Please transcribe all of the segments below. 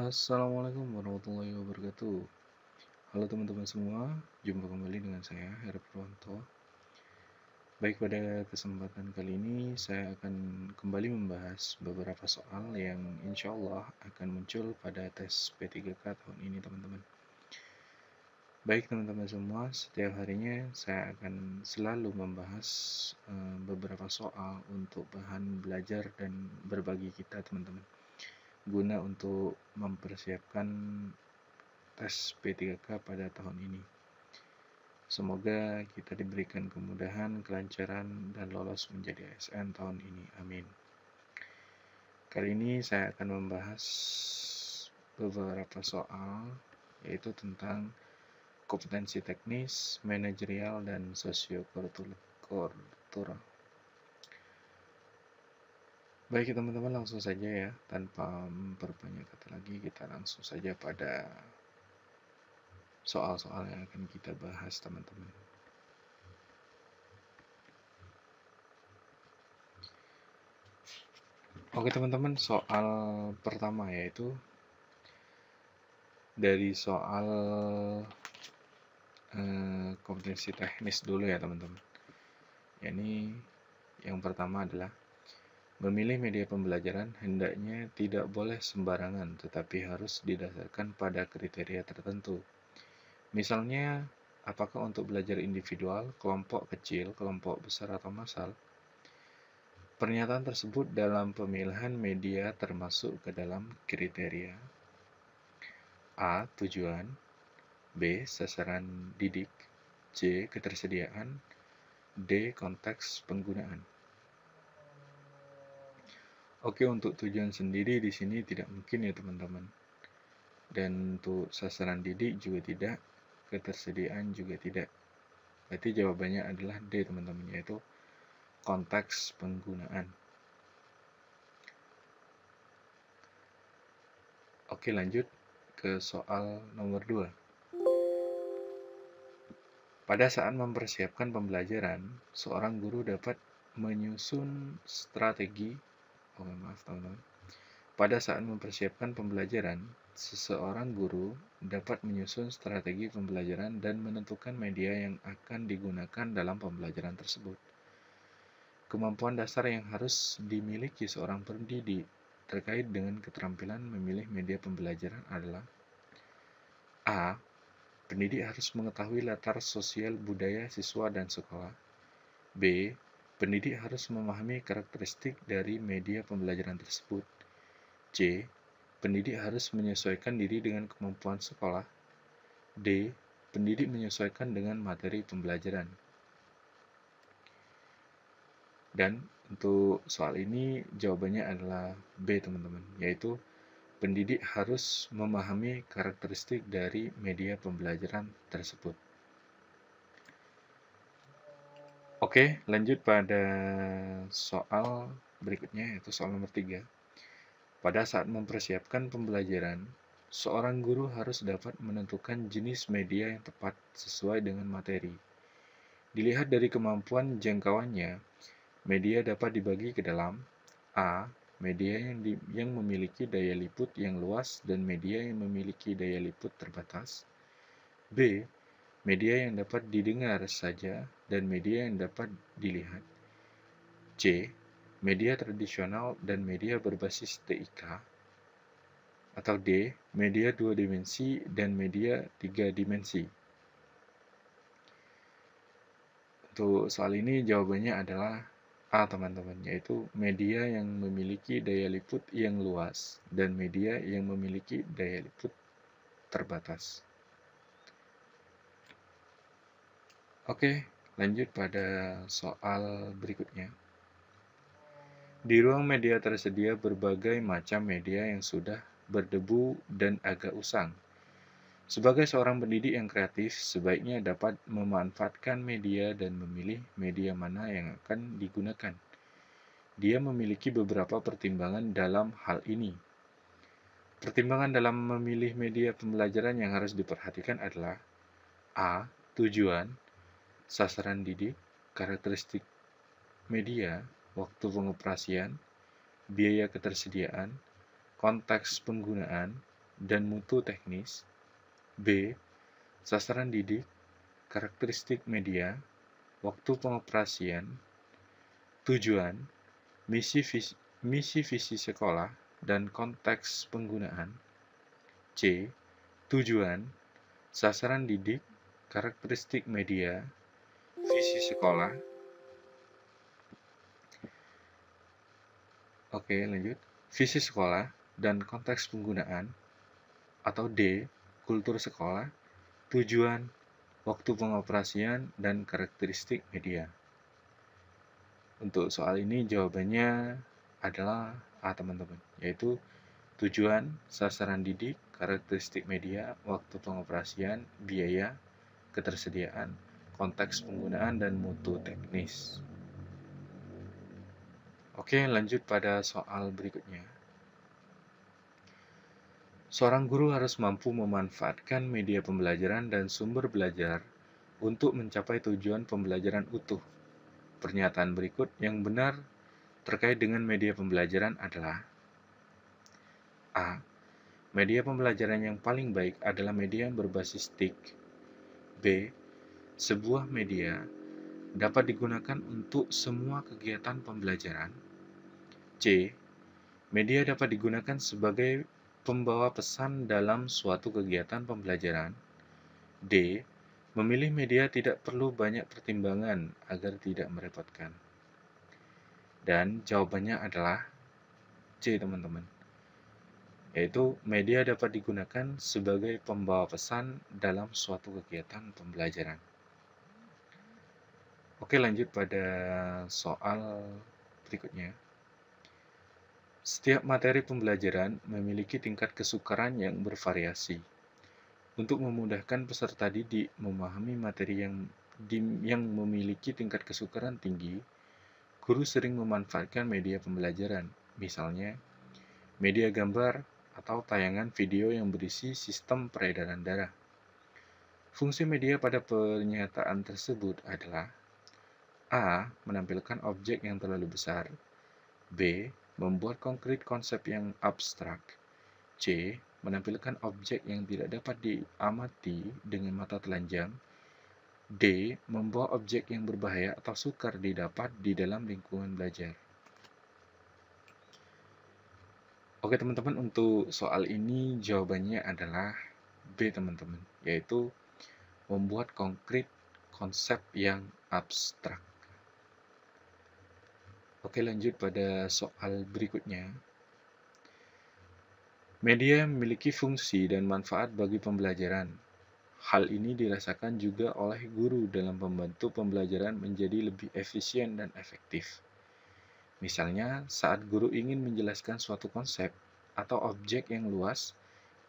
Assalamualaikum warahmatullahi wabarakatuh Halo teman-teman semua, jumpa kembali dengan saya Heru Pronto Baik pada kesempatan kali ini saya akan kembali membahas beberapa soal yang insya Allah akan muncul pada tes P3K tahun ini teman-teman Baik teman-teman semua, setiap harinya saya akan selalu membahas eh, beberapa soal untuk bahan belajar dan berbagi kita teman-teman guna untuk mempersiapkan tes P3K pada tahun ini. Semoga kita diberikan kemudahan, kelancaran, dan lolos menjadi ASN tahun ini. Amin. Kali ini saya akan membahas beberapa soal, yaitu tentang kompetensi teknis, manajerial, dan sosio-kultural. Baik ya, teman-teman langsung saja ya, tanpa memperbanyak kata lagi, kita langsung saja pada soal-soal yang akan kita bahas teman-teman. Oke teman-teman, soal pertama yaitu dari soal eh, kompetensi teknis dulu ya teman-teman. Ini yang pertama adalah Memilih media pembelajaran hendaknya tidak boleh sembarangan, tetapi harus didasarkan pada kriteria tertentu. Misalnya, apakah untuk belajar individual, kelompok kecil, kelompok besar, atau massal? Pernyataan tersebut dalam pemilihan media termasuk ke dalam kriteria A. Tujuan B. Sasaran didik C. Ketersediaan D. Konteks penggunaan Oke, untuk tujuan sendiri di sini tidak mungkin ya teman-teman. Dan untuk sasaran didik juga tidak, ketersediaan juga tidak. Berarti jawabannya adalah D teman-teman, yaitu konteks penggunaan. Oke lanjut ke soal nomor 2. Pada saat mempersiapkan pembelajaran, seorang guru dapat menyusun strategi oh maaf teman-teman. Pada saat mempersiapkan pembelajaran, seseorang guru dapat menyusun strategi pembelajaran dan menentukan media yang akan digunakan dalam pembelajaran tersebut. Kemampuan dasar yang harus dimiliki seorang pendidik terkait dengan keterampilan memilih media pembelajaran adalah A. Pendidik harus mengetahui latar sosial budaya siswa dan sekolah. B. Pendidik harus memahami karakteristik dari media pembelajaran tersebut. C. Pendidik harus menyesuaikan diri dengan kemampuan sekolah. D. Pendidik menyesuaikan dengan materi pembelajaran. Dan untuk soal ini jawabannya adalah B, teman-teman, yaitu pendidik harus memahami karakteristik dari media pembelajaran tersebut. Oke, lanjut pada soal berikutnya, yaitu soal nomor tiga. Pada saat mempersiapkan pembelajaran, seorang guru harus dapat menentukan jenis media yang tepat sesuai dengan materi. Dilihat dari kemampuan jangkauannya, media dapat dibagi ke dalam A. Media yang, di, yang memiliki daya liput yang luas dan media yang memiliki daya liput terbatas B media yang dapat didengar saja, dan media yang dapat dilihat. C. Media tradisional dan media berbasis TIK atau D. Media dua dimensi dan media tiga dimensi. Untuk soal ini jawabannya adalah A teman-teman, yaitu media yang memiliki daya liput yang luas dan media yang memiliki daya liput terbatas. Oke, lanjut pada soal berikutnya. Di ruang media tersedia berbagai macam media yang sudah berdebu dan agak usang. Sebagai seorang pendidik yang kreatif, sebaiknya dapat memanfaatkan media dan memilih media mana yang akan digunakan. Dia memiliki beberapa pertimbangan dalam hal ini. Pertimbangan dalam memilih media pembelajaran yang harus diperhatikan adalah A. Tujuan sasaran didik, karakteristik media, waktu pengoperasian, biaya ketersediaan, konteks penggunaan, dan mutu teknis. B. Sasaran didik, karakteristik media, waktu pengoperasian, tujuan, misi visi, misi visi sekolah, dan konteks penggunaan. C. Tujuan, sasaran didik, karakteristik media, sekolah. Oke, lanjut. Visi sekolah dan konteks penggunaan atau D, kultur sekolah, tujuan, waktu pengoperasian, dan karakteristik media. Untuk soal ini jawabannya adalah A teman-teman, yaitu tujuan, sasaran didik, karakteristik media, waktu pengoperasian, biaya, ketersediaan, konteks penggunaan dan mutu teknis. Oke, lanjut pada soal berikutnya. Seorang guru harus mampu memanfaatkan media pembelajaran dan sumber belajar untuk mencapai tujuan pembelajaran utuh. Pernyataan berikut yang benar terkait dengan media pembelajaran adalah A. Media pembelajaran yang paling baik adalah media yang berbasis TIK. B sebuah media dapat digunakan untuk semua kegiatan pembelajaran. C. Media dapat digunakan sebagai pembawa pesan dalam suatu kegiatan pembelajaran. D. Memilih media tidak perlu banyak pertimbangan agar tidak merepotkan. Dan jawabannya adalah C, teman-teman. Yaitu media dapat digunakan sebagai pembawa pesan dalam suatu kegiatan pembelajaran. Oke lanjut pada soal berikutnya. Setiap materi pembelajaran memiliki tingkat kesukaran yang bervariasi. Untuk memudahkan peserta didik memahami materi yang yang memiliki tingkat kesukaran tinggi, guru sering memanfaatkan media pembelajaran, misalnya media gambar atau tayangan video yang berisi sistem peredaran darah. Fungsi media pada pernyataan tersebut adalah A. Menampilkan objek yang terlalu besar. B. Membuat konkret konsep yang abstrak. C. Menampilkan objek yang tidak dapat diamati dengan mata telanjang. D. Membawa objek yang berbahaya atau sukar didapat di dalam lingkungan belajar. Oke teman-teman, untuk soal ini jawabannya adalah B teman-teman, yaitu membuat konkret konsep yang abstrak. Oke lanjut pada soal berikutnya. Media memiliki fungsi dan manfaat bagi pembelajaran. Hal ini dirasakan juga oleh guru dalam membantu pembelajaran menjadi lebih efisien dan efektif. Misalnya, saat guru ingin menjelaskan suatu konsep atau objek yang luas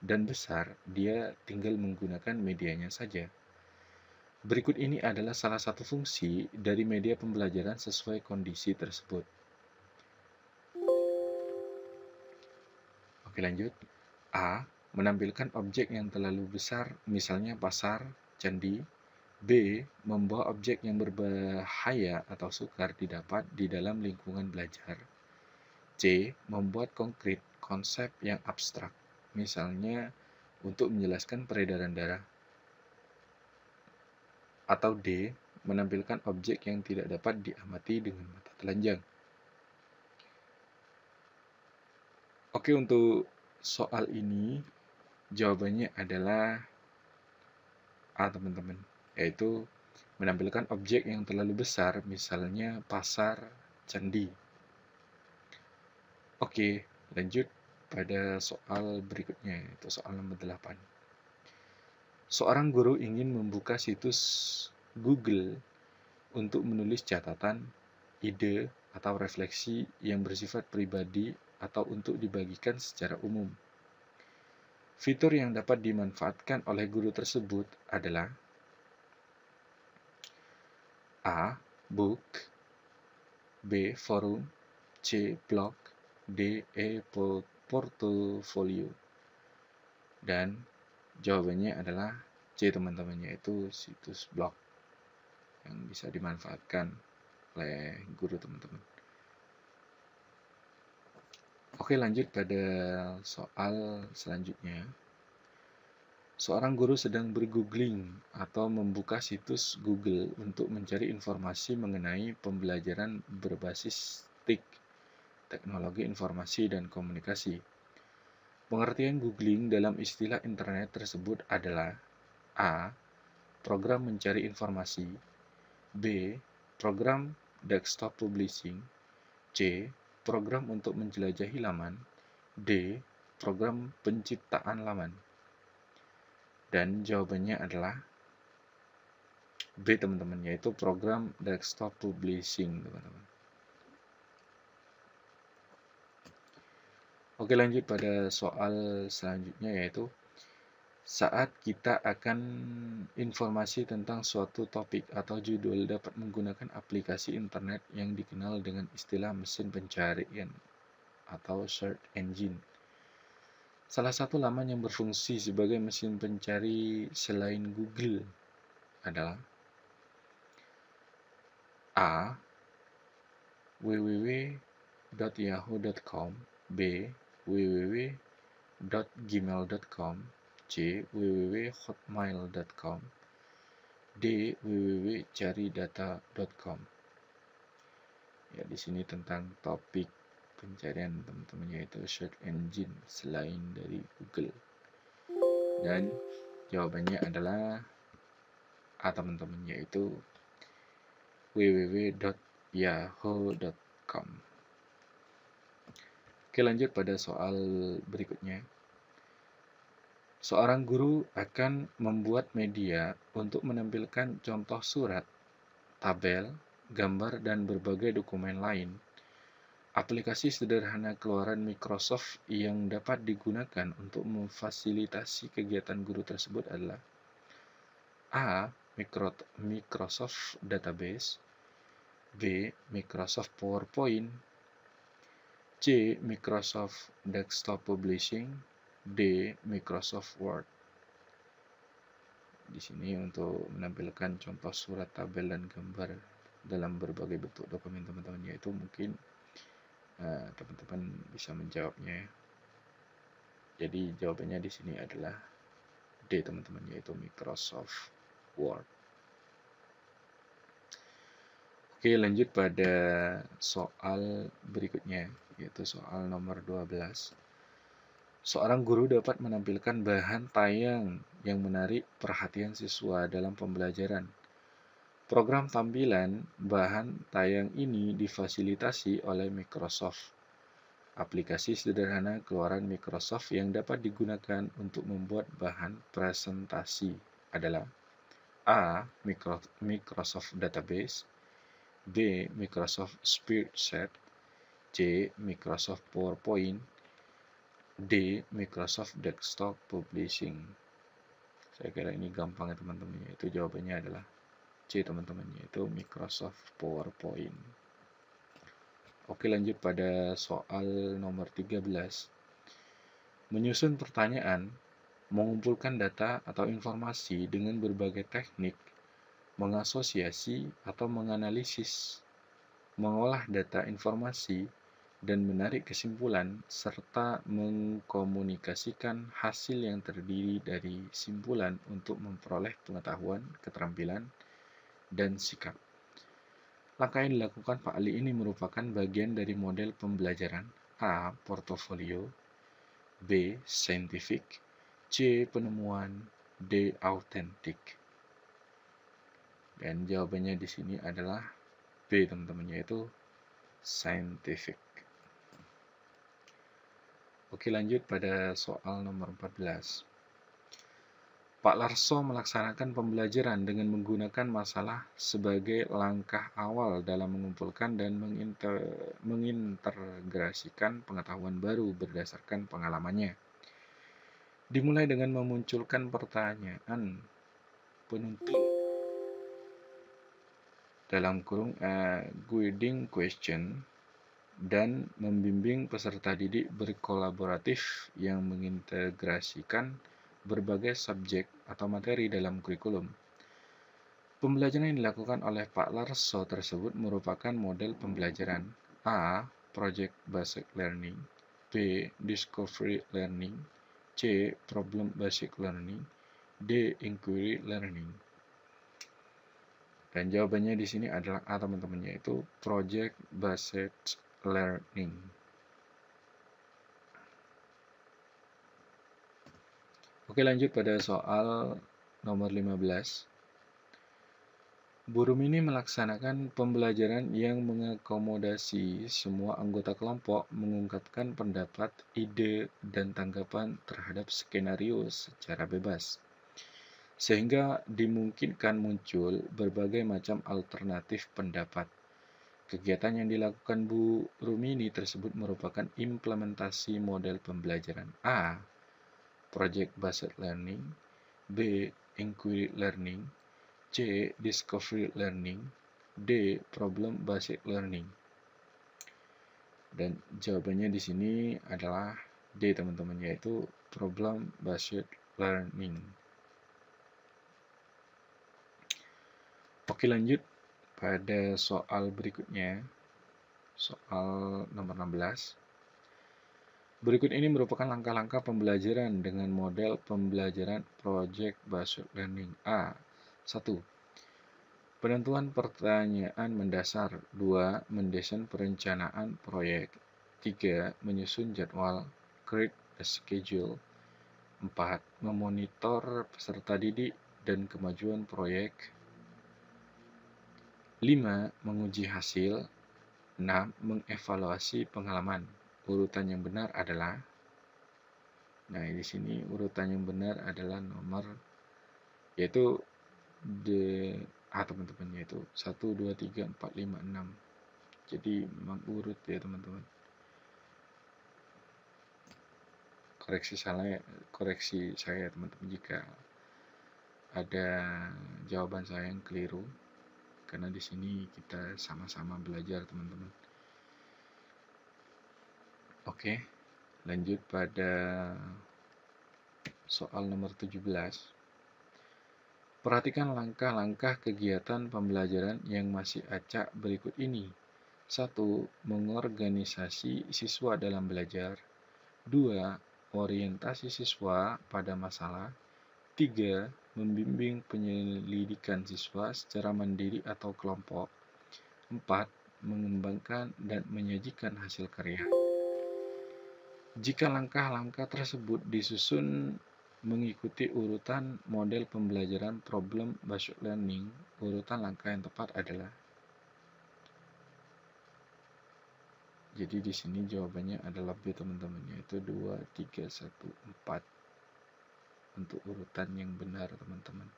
dan besar, dia tinggal menggunakan medianya saja. Berikut ini adalah salah satu fungsi dari media pembelajaran sesuai kondisi tersebut. Oke lanjut. A. Menampilkan objek yang terlalu besar, misalnya pasar, candi. B. Membawa objek yang berbahaya atau sukar didapat di dalam lingkungan belajar. C. Membuat konkret konsep yang abstrak, misalnya untuk menjelaskan peredaran darah atau D. Menampilkan objek yang tidak dapat diamati dengan mata telanjang. Oke, untuk soal ini jawabannya adalah A, teman-teman. Yaitu menampilkan objek yang terlalu besar, misalnya pasar, candi. Oke, lanjut pada soal berikutnya, yaitu soal nomor 8. Seorang guru ingin membuka situs Google untuk menulis catatan, ide, atau refleksi yang bersifat pribadi atau untuk dibagikan secara umum. Fitur yang dapat dimanfaatkan oleh guru tersebut adalah A. Book B. Forum C. Blog D. E. Portfolio dan Jawabannya adalah C teman temannya itu situs blog yang bisa dimanfaatkan oleh guru teman-teman. Oke lanjut pada soal selanjutnya. Seorang guru sedang bergoogling atau membuka situs Google untuk mencari informasi mengenai pembelajaran berbasis TIK, teknologi informasi dan komunikasi Pengertian googling dalam istilah internet tersebut adalah A. Program mencari informasi B. Program desktop publishing C. Program untuk menjelajahi laman D. Program penciptaan laman Dan jawabannya adalah B teman-teman yaitu program desktop publishing teman-teman Oke lanjut pada soal selanjutnya yaitu saat kita akan informasi tentang suatu topik atau judul dapat menggunakan aplikasi internet yang dikenal dengan istilah mesin pencarian atau search engine. Salah satu laman yang berfungsi sebagai mesin pencari selain Google adalah A. www.yahoo.com B www.gmail.com C www.hotmail.com D www.caridata.com ya di sini tentang topik pencarian teman-teman yaitu search engine selain dari Google dan jawabannya adalah A teman-teman yaitu www.yahoo.com Oke lanjut pada soal berikutnya. Seorang guru akan membuat media untuk menampilkan contoh surat, tabel, gambar, dan berbagai dokumen lain. Aplikasi sederhana keluaran Microsoft yang dapat digunakan untuk memfasilitasi kegiatan guru tersebut adalah A. Microsoft Database B. Microsoft PowerPoint C. Microsoft Desktop Publishing D. Microsoft Word di sini untuk menampilkan contoh surat tabel dan gambar dalam berbagai bentuk dokumen teman-teman yaitu mungkin eh, teman-teman uh, bisa menjawabnya jadi jawabannya di sini adalah D teman-teman yaitu Microsoft Word Oke lanjut pada soal berikutnya yaitu soal nomor 12. Seorang guru dapat menampilkan bahan tayang yang menarik perhatian siswa dalam pembelajaran. Program tampilan bahan tayang ini difasilitasi oleh Microsoft. Aplikasi sederhana keluaran Microsoft yang dapat digunakan untuk membuat bahan presentasi adalah A. Microsoft Database B. Microsoft Spreadsheet C. Microsoft PowerPoint D. Microsoft Desktop Publishing saya kira ini gampang ya teman-teman itu jawabannya adalah C teman-teman yaitu Microsoft PowerPoint Oke lanjut pada soal nomor 13 menyusun pertanyaan mengumpulkan data atau informasi dengan berbagai teknik mengasosiasi atau menganalisis mengolah data informasi dan menarik kesimpulan serta mengkomunikasikan hasil yang terdiri dari simpulan untuk memperoleh pengetahuan, keterampilan, dan sikap. Langkah yang dilakukan Pak Ali ini merupakan bagian dari model pembelajaran A. Portofolio B. Scientific C. Penemuan D. Authentic Dan jawabannya di sini adalah B, teman-teman, yaitu scientific. Oke lanjut pada soal nomor 14. Pak Larso melaksanakan pembelajaran dengan menggunakan masalah sebagai langkah awal dalam mengumpulkan dan menginter mengintegrasikan pengetahuan baru berdasarkan pengalamannya. Dimulai dengan memunculkan pertanyaan penuntut dalam kurung uh, guiding question dan membimbing peserta didik berkolaboratif yang mengintegrasikan berbagai subjek atau materi dalam kurikulum. Pembelajaran yang dilakukan oleh Pak Larso tersebut merupakan model pembelajaran A. Project Basic Learning B. Discovery Learning C. Problem Basic Learning D. Inquiry Learning dan jawabannya di sini adalah A teman-teman yaitu Project Based learning. Oke lanjut pada soal nomor 15. Burum ini melaksanakan pembelajaran yang mengakomodasi semua anggota kelompok mengungkapkan pendapat, ide, dan tanggapan terhadap skenario secara bebas. Sehingga dimungkinkan muncul berbagai macam alternatif pendapat. Kegiatan yang dilakukan Bu Rumini tersebut merupakan implementasi model pembelajaran A. Project Based Learning B. Inquiry Learning C. Discovery Learning D. Problem Based Learning dan jawabannya di sini adalah D teman-teman yaitu problem based learning. Oke lanjut pada soal berikutnya, soal nomor 16. Berikut ini merupakan langkah-langkah pembelajaran dengan model pembelajaran Project Based Learning A. 1. Penentuan pertanyaan mendasar 2. Mendesain perencanaan proyek 3. Menyusun jadwal Create a schedule 4. Memonitor peserta didik dan kemajuan proyek 5. Menguji hasil 6. Mengevaluasi pengalaman Urutan yang benar adalah Nah, di sini urutan yang benar adalah nomor yaitu de ah teman-teman yaitu 1 2 3 4 5 6. Jadi memang urut ya teman-teman. Koreksi salah ya, koreksi saya teman-teman jika ada jawaban saya yang keliru karena di sini kita sama-sama belajar teman-teman. Oke, lanjut pada soal nomor 17. Perhatikan langkah-langkah kegiatan pembelajaran yang masih acak berikut ini. 1. Mengorganisasi siswa dalam belajar. 2. Orientasi siswa pada masalah. Ketiga, membimbing penyelidikan siswa secara mandiri atau kelompok. Empat, mengembangkan dan menyajikan hasil karya. Jika langkah-langkah tersebut disusun mengikuti urutan model pembelajaran problem based learning, urutan langkah yang tepat adalah Jadi di sini jawabannya adalah B teman-teman yaitu 2 3 1 4 untuk urutan yang benar teman-teman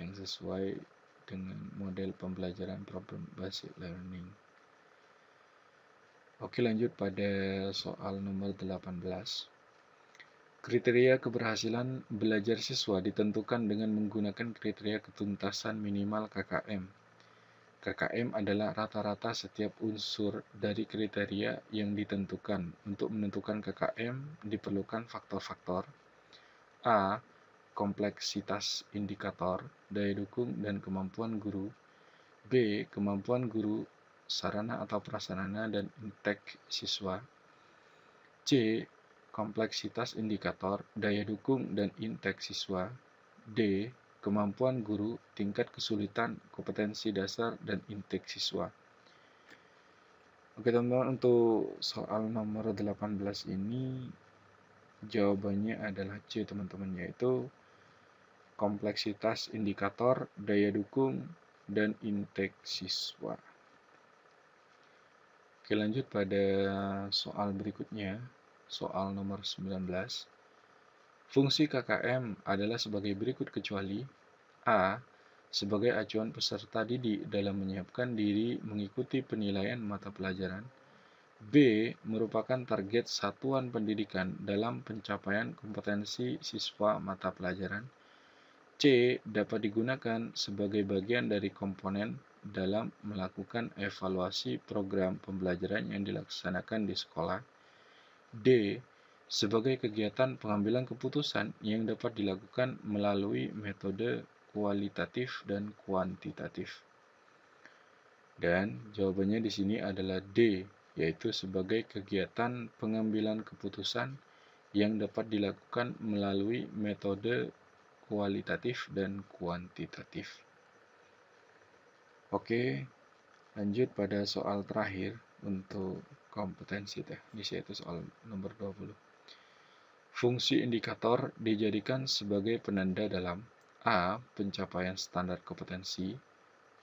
yang sesuai dengan model pembelajaran problem basic learning Oke lanjut pada soal nomor 18 Kriteria keberhasilan belajar siswa ditentukan dengan menggunakan kriteria ketuntasan minimal KKM KKM adalah rata-rata setiap unsur dari kriteria yang ditentukan. Untuk menentukan KKM diperlukan faktor-faktor A. Kompleksitas indikator, daya dukung, dan kemampuan guru. B. Kemampuan guru, sarana atau prasarana, dan intek siswa. C. Kompleksitas indikator, daya dukung, dan intek siswa. D. Kemampuan guru, tingkat kesulitan, kompetensi dasar, dan intek siswa. Oke teman-teman untuk soal nomor 18 ini Jawabannya adalah C, teman-teman, yaitu kompleksitas indikator, daya dukung, dan intek siswa. Oke, lanjut pada soal berikutnya, soal nomor 19. Fungsi KKM adalah sebagai berikut kecuali A. Sebagai acuan peserta didik dalam menyiapkan diri mengikuti penilaian mata pelajaran B merupakan target satuan pendidikan dalam pencapaian kompetensi siswa mata pelajaran. C dapat digunakan sebagai bagian dari komponen dalam melakukan evaluasi program pembelajaran yang dilaksanakan di sekolah. D sebagai kegiatan pengambilan keputusan yang dapat dilakukan melalui metode kualitatif dan kuantitatif. Dan jawabannya di sini adalah D yaitu sebagai kegiatan pengambilan keputusan yang dapat dilakukan melalui metode kualitatif dan kuantitatif. Oke, lanjut pada soal terakhir untuk kompetensi teknis yaitu soal nomor 20. Fungsi indikator dijadikan sebagai penanda dalam A. Pencapaian standar kompetensi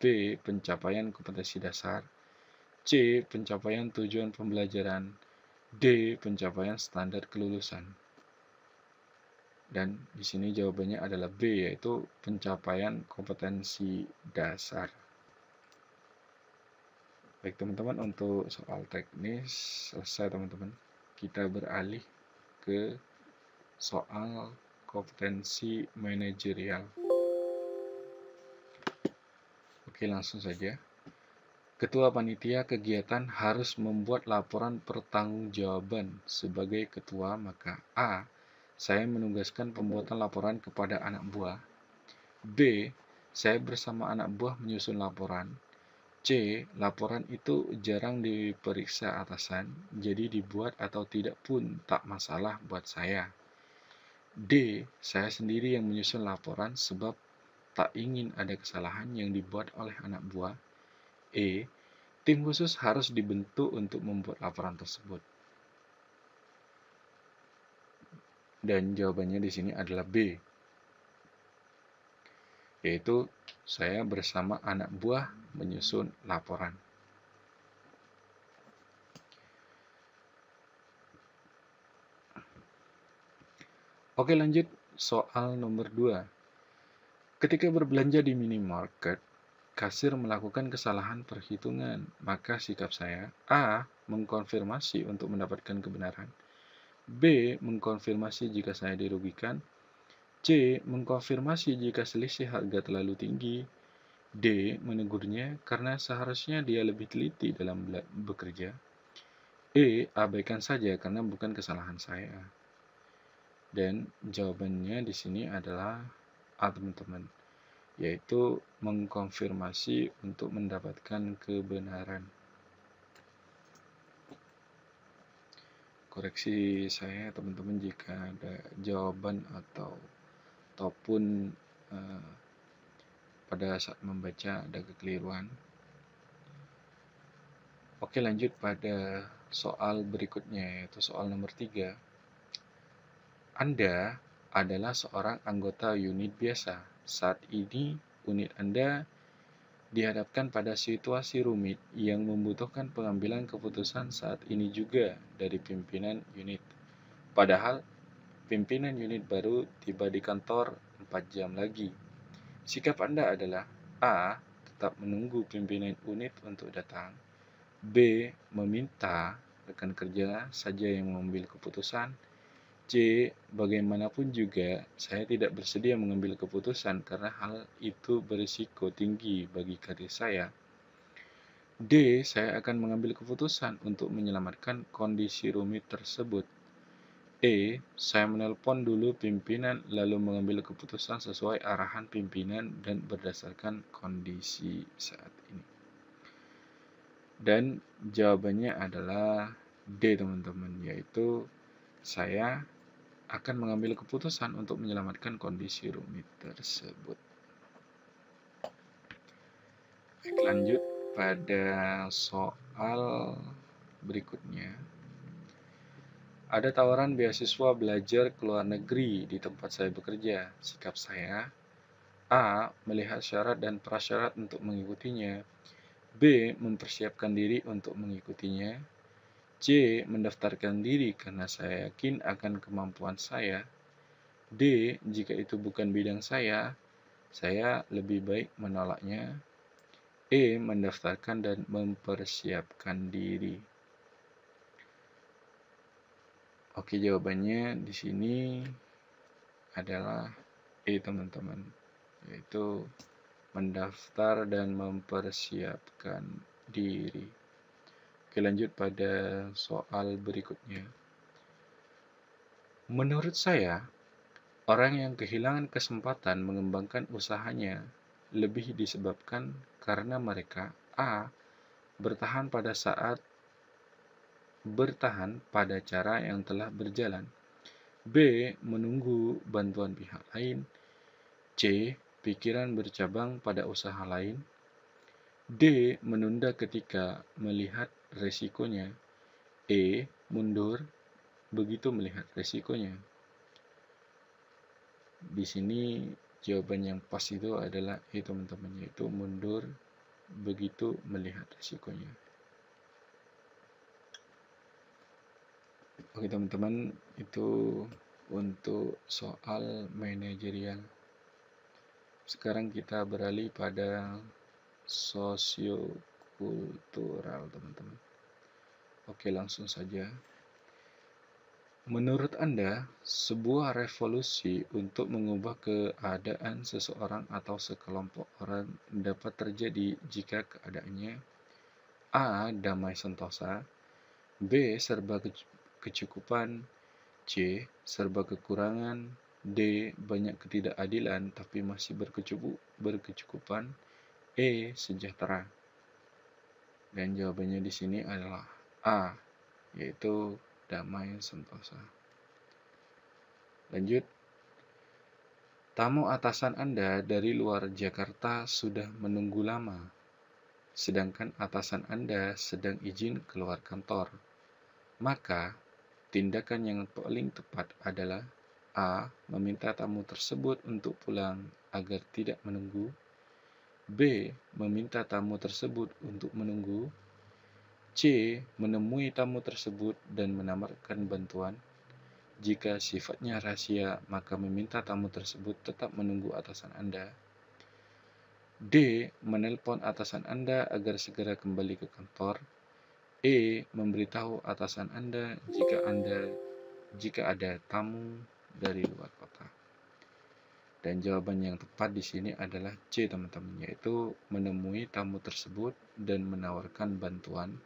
B. Pencapaian kompetensi dasar C. Pencapaian tujuan pembelajaran D. Pencapaian standar kelulusan dan di sini jawabannya adalah B yaitu pencapaian kompetensi dasar. Baik teman-teman untuk soal teknis selesai teman-teman. Kita beralih ke soal kompetensi manajerial. Oke langsung saja. Ketua panitia kegiatan harus membuat laporan pertanggungjawaban sebagai ketua, maka A. Saya menugaskan pembuatan laporan kepada anak buah. B. Saya bersama anak buah menyusun laporan. C. Laporan itu jarang diperiksa atasan, jadi dibuat atau tidak pun tak masalah buat saya. D. Saya sendiri yang menyusun laporan sebab tak ingin ada kesalahan yang dibuat oleh anak buah E. Tim khusus harus dibentuk untuk membuat laporan tersebut. Dan jawabannya di sini adalah B. Yaitu saya bersama anak buah menyusun laporan. Oke lanjut soal nomor 2. Ketika berbelanja di minimarket, kasir melakukan kesalahan perhitungan, maka sikap saya A. Mengkonfirmasi untuk mendapatkan kebenaran B. Mengkonfirmasi jika saya dirugikan C. Mengkonfirmasi jika selisih harga terlalu tinggi D. Menegurnya karena seharusnya dia lebih teliti dalam bekerja E. Abaikan saja karena bukan kesalahan saya dan jawabannya di sini adalah A ah, teman-teman yaitu mengkonfirmasi untuk mendapatkan kebenaran. Koreksi saya teman-teman jika ada jawaban atau ataupun eh, pada saat membaca ada kekeliruan. Oke lanjut pada soal berikutnya yaitu soal nomor tiga. Anda adalah seorang anggota unit biasa saat ini, unit Anda dihadapkan pada situasi rumit yang membutuhkan pengambilan keputusan saat ini juga dari pimpinan unit. Padahal, pimpinan unit baru tiba di kantor 4 jam lagi. Sikap Anda adalah A. Tetap menunggu pimpinan unit untuk datang. B. Meminta rekan kerja saja yang mengambil keputusan C. Bagaimanapun juga, saya tidak bersedia mengambil keputusan karena hal itu berisiko tinggi bagi karir saya. D. Saya akan mengambil keputusan untuk menyelamatkan kondisi rumit tersebut. E. Saya menelpon dulu pimpinan lalu mengambil keputusan sesuai arahan pimpinan dan berdasarkan kondisi saat ini. Dan jawabannya adalah D teman-teman, yaitu saya akan mengambil keputusan untuk menyelamatkan kondisi rumit tersebut. Lanjut pada soal berikutnya. Ada tawaran beasiswa belajar ke luar negeri di tempat saya bekerja. Sikap saya A. Melihat syarat dan prasyarat untuk mengikutinya. B. Mempersiapkan diri untuk mengikutinya C. Mendaftarkan diri karena saya yakin akan kemampuan saya. D. Jika itu bukan bidang saya, saya lebih baik menolaknya. E. Mendaftarkan dan mempersiapkan diri. Oke, jawabannya di sini adalah E, teman-teman, yaitu mendaftar dan mempersiapkan diri. Oke lanjut pada soal berikutnya. Menurut saya, orang yang kehilangan kesempatan mengembangkan usahanya lebih disebabkan karena mereka A. bertahan pada saat bertahan pada cara yang telah berjalan. B. menunggu bantuan pihak lain. C. pikiran bercabang pada usaha lain. D. menunda ketika melihat resikonya. E mundur begitu melihat resikonya. Di sini jawaban yang pas itu adalah E teman-teman itu mundur begitu melihat resikonya. Oke teman-teman itu untuk soal manajerial. Sekarang kita beralih pada sosio kultural teman-teman oke langsung saja Menurut Anda, sebuah revolusi untuk mengubah keadaan seseorang atau sekelompok orang dapat terjadi jika keadaannya A. Damai sentosa B. Serba kecukupan C. Serba kekurangan D. Banyak ketidakadilan tapi masih berkecukupan E. Sejahtera dan jawabannya di sini adalah A, yaitu damai sentosa. Lanjut. Tamu atasan Anda dari luar Jakarta sudah menunggu lama, sedangkan atasan Anda sedang izin keluar kantor. Maka, tindakan yang paling tepat adalah A. Meminta tamu tersebut untuk pulang agar tidak menunggu B. Meminta tamu tersebut untuk menunggu. C. Menemui tamu tersebut dan menawarkan bantuan. Jika sifatnya rahasia, maka meminta tamu tersebut tetap menunggu atasan Anda. D. Menelpon atasan Anda agar segera kembali ke kantor. E. Memberitahu atasan Anda jika Anda jika ada tamu dari luar kota. Dan jawaban yang tepat di sini adalah C, teman-teman, yaitu menemui tamu tersebut dan menawarkan bantuan.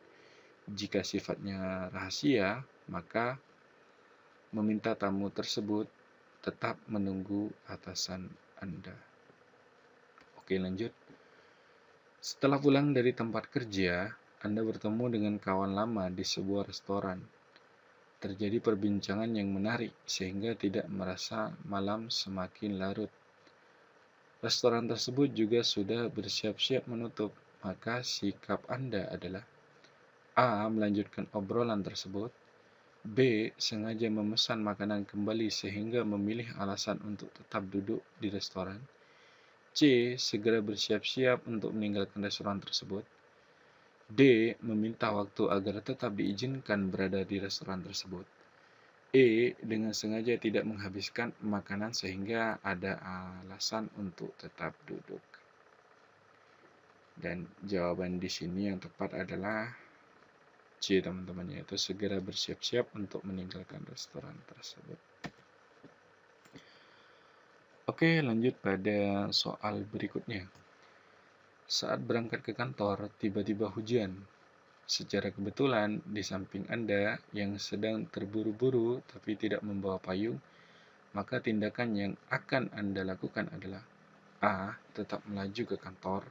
Jika sifatnya rahasia, maka meminta tamu tersebut tetap menunggu atasan Anda. Oke, lanjut. Setelah pulang dari tempat kerja, Anda bertemu dengan kawan lama di sebuah restoran. Terjadi perbincangan yang menarik sehingga tidak merasa malam semakin larut. Restoran tersebut juga sudah bersiap-siap menutup, maka sikap Anda adalah A. Melanjutkan obrolan tersebut B. Sengaja memesan makanan kembali sehingga memilih alasan untuk tetap duduk di restoran C. Segera bersiap-siap untuk meninggalkan restoran tersebut D. Meminta waktu agar tetap diizinkan berada di restoran tersebut. E. Dengan sengaja tidak menghabiskan makanan sehingga ada alasan untuk tetap duduk. Dan jawaban di sini yang tepat adalah C teman-teman yaitu segera bersiap-siap untuk meninggalkan restoran tersebut. Oke, lanjut pada soal berikutnya saat berangkat ke kantor, tiba-tiba hujan. Secara kebetulan, di samping Anda yang sedang terburu-buru tapi tidak membawa payung, maka tindakan yang akan Anda lakukan adalah A. Tetap melaju ke kantor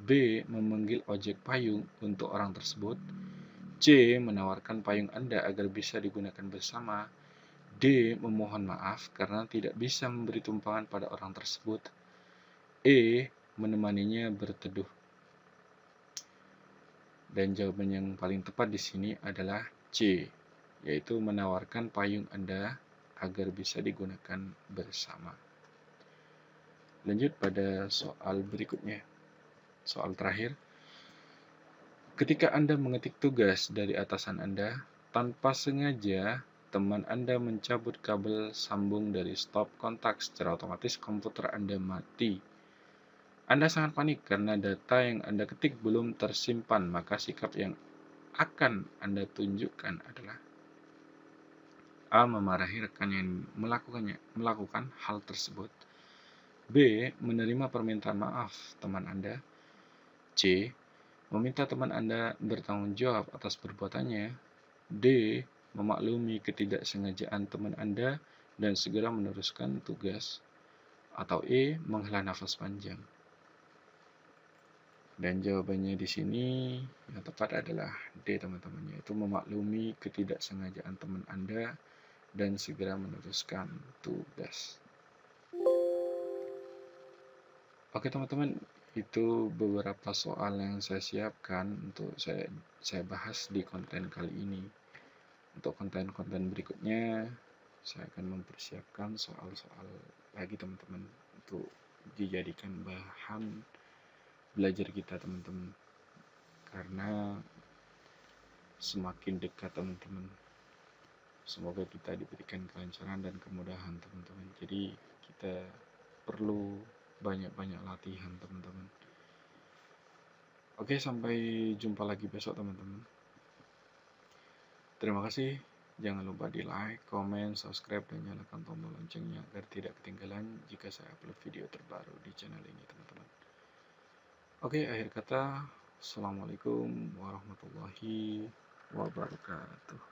B. Memanggil ojek payung untuk orang tersebut C. Menawarkan payung Anda agar bisa digunakan bersama D. Memohon maaf karena tidak bisa memberi tumpangan pada orang tersebut E menemaninya berteduh. Dan jawaban yang paling tepat di sini adalah C, yaitu menawarkan payung Anda agar bisa digunakan bersama. Lanjut pada soal berikutnya. Soal terakhir. Ketika Anda mengetik tugas dari atasan Anda, tanpa sengaja teman Anda mencabut kabel sambung dari stop kontak secara otomatis komputer Anda mati anda sangat panik karena data yang Anda ketik belum tersimpan, maka sikap yang akan Anda tunjukkan adalah A. Memarahi rekan yang melakukannya, melakukan hal tersebut. B. Menerima permintaan maaf teman Anda. C. Meminta teman Anda bertanggung jawab atas perbuatannya. D. Memaklumi ketidaksengajaan teman Anda dan segera meneruskan tugas. Atau E. Menghela nafas panjang. Dan jawabannya di sini yang tepat adalah D teman-teman yaitu memaklumi ketidaksengajaan teman Anda dan segera meneruskan tugas. Oke teman-teman, itu beberapa soal yang saya siapkan untuk saya saya bahas di konten kali ini. Untuk konten-konten berikutnya saya akan mempersiapkan soal-soal lagi teman-teman untuk dijadikan bahan belajar kita teman-teman karena semakin dekat teman-teman semoga kita diberikan kelancaran dan kemudahan teman-teman jadi kita perlu banyak-banyak latihan teman-teman oke sampai jumpa lagi besok teman-teman terima kasih jangan lupa di like, comment, subscribe dan nyalakan tombol loncengnya agar tidak ketinggalan jika saya upload video terbaru di channel ini teman-teman Oke, akhir kata, Assalamualaikum warahmatullahi wabarakatuh.